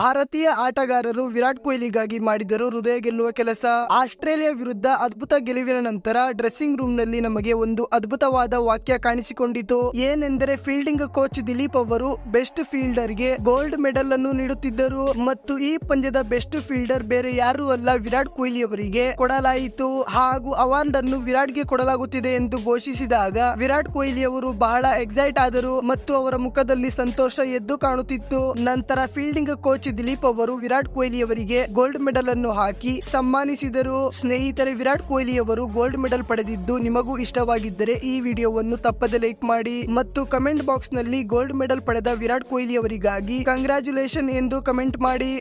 ಭಾರತೀಯ ಆಟಗಾರರು ವಿರಾಟ್ ಕೊಹ್ಲಿಗಾಗಿ ಮಾಡಿದರು ಹೃದಯ ಗೆಲ್ಲುವ ಕೆಲಸ ಆಸ್ಟ್ರೇಲಿಯಾ ವಿರುದ್ಧ ಅದ್ಭುತ ಗೆಲುವಿನ ನಂತರ ಡ್ರೆಸ್ಸಿಂಗ್ ರೂಮ್ ನಲ್ಲಿ ನಮಗೆ ಒಂದು ಅದ್ಭುತವಾದ ವಾಕ್ಯ ಕಾಣಿಸಿಕೊಂಡಿತು ಏನೆಂದರೆ ಫೀಲ್ಡಿಂಗ್ ಕೋಚ್ ದಿಲೀಪ್ ಅವರು ಬೆಸ್ಟ್ ಫೀಲ್ಡರ್ ಗೆ ಗೋಲ್ಡ್ ಮೆಡಲ್ ಅನ್ನು ನೀಡುತ್ತಿದ್ದರು ಮತ್ತು ಈ ಪಂದ್ಯದ ಬೆಸ್ಟ್ ಫೀಲ್ಡರ್ ಬೇರೆ ಯಾರು ಅಲ್ಲ ವಿರಾಟ್ ಕೊಹ್ಲಿ ಅವರಿಗೆ ಕೊಡಲಾಯಿತು ಹಾಗೂ ಅವಾರ್ಡ್ ಅನ್ನು ವಿರಾಟ್ಗೆ ಕೊಡಲಾಗುತ್ತಿದೆ ಎಂದು ಘೋಷಿಸಿದಾಗ ವಿರಾಟ್ ಕೊಹ್ಲಿ ಅವರು ಬಹಳ ಎಕ್ಸೈಟ್ ಆದರು ಮತ್ತು ಅವರ ಮುಖದಲ್ಲಿ ಸಂತೋಷ ಎದ್ದು ಕಾಣುತ್ತಿತ್ತು ನಂತರ ಫೀಲ್ಡಿಂಗ್ ಕೋಚ್ ದಿಲೀಪ್ ಅವರು ವಿರಾಟ್ ಕೊಹ್ಲಿ ಅವರಿಗೆ ಗೋಲ್ಡ್ ಮೆಡಲ್ ಅನ್ನು ಹಾಕಿ ಸನ್ಮಾನಿಸಿದರು ಸ್ನೇಹಿತರೆ ವಿರಾಟ್ ಕೊಹ್ಲಿ ಅವರು ಗೋಲ್ಡ್ ಮೆಡಲ್ ಪಡೆದಿದ್ದು ನಿಮಗೂ ಇಷ್ಟವಾಗಿದ್ದರೆ ಈ ವಿಡಿಯೋವನ್ನು ತಪ್ಪದೆ ಲೈಕ್ ಮಾಡಿ ಮತ್ತು ಕಮೆಂಟ್ ಬಾಕ್ಸ್ ನಲ್ಲಿ ಗೋಲ್ಡ್ ಮೆಡಲ್ ಪಡೆದ ವಿರಾಟ್ ಕೊಹ್ಲಿ ಅವರಿಗಾಗಿ ಕಂಗ್ರಾಚುಲೇಷನ್ ಎಂದು ಕಮೆಂಟ್ ಮಾಡಿ